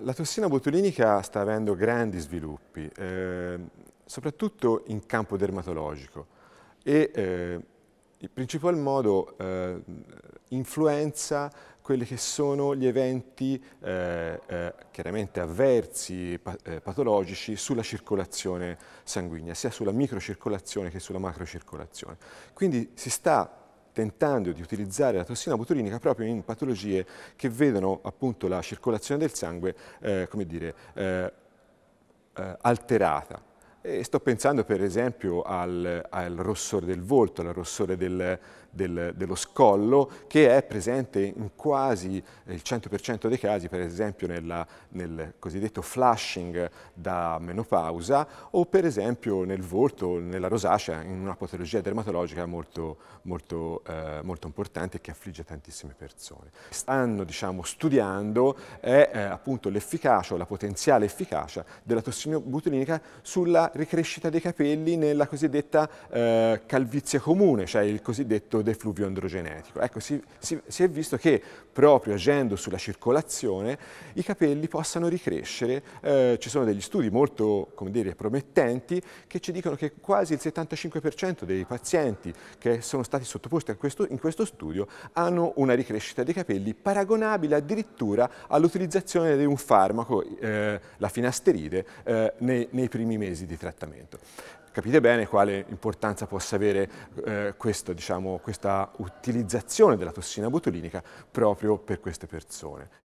La tossina botulinica sta avendo grandi sviluppi, eh, soprattutto in campo dermatologico e eh, in principal modo eh, influenza quelli che sono gli eventi eh, eh, chiaramente avversi, pa eh, patologici, sulla circolazione sanguigna, sia sulla microcircolazione che sulla macrocircolazione. Quindi si sta tentando di utilizzare la tossina botulinica proprio in patologie che vedono appunto la circolazione del sangue, eh, come dire, eh, eh alterata sto pensando per esempio al, al, rossore del volto, al rossore del, del, dello scollo, che è presente in quasi eh, il 100% dei casi, per esempio nella, nel cosiddetto flushing da menopausa o per esempio nel volto, nella rosacea, in una patologia dermatologica molto, molto, eh, molto importante che affligge tantissime persone. Stanno diciamo, studiando eh, appunto l'efficacia o la potenziale efficacia della tossina butulinica sulla ricrescita dei capelli nella cosiddetta eh, calvizie comune, cioè il cosiddetto defluvio androgenetico. Ecco, si, si, si, è visto che proprio agendo sulla circolazione i capelli possano ricrescere. Eh, ci sono degli studi molto dire, promettenti che ci dicono che quasi il 75% dei pazienti che sono stati sottoposti questo, in questo studio hanno una ricrescita dei capelli paragonabile addirittura all'utilizzazione di un farmaco, eh, la finasteride, eh, nei, nei primi mesi di terapia trattamento. Capite bene quale importanza possa avere eh, questo, diciamo, questa utilizzazione della tossina botulinica proprio per queste persone.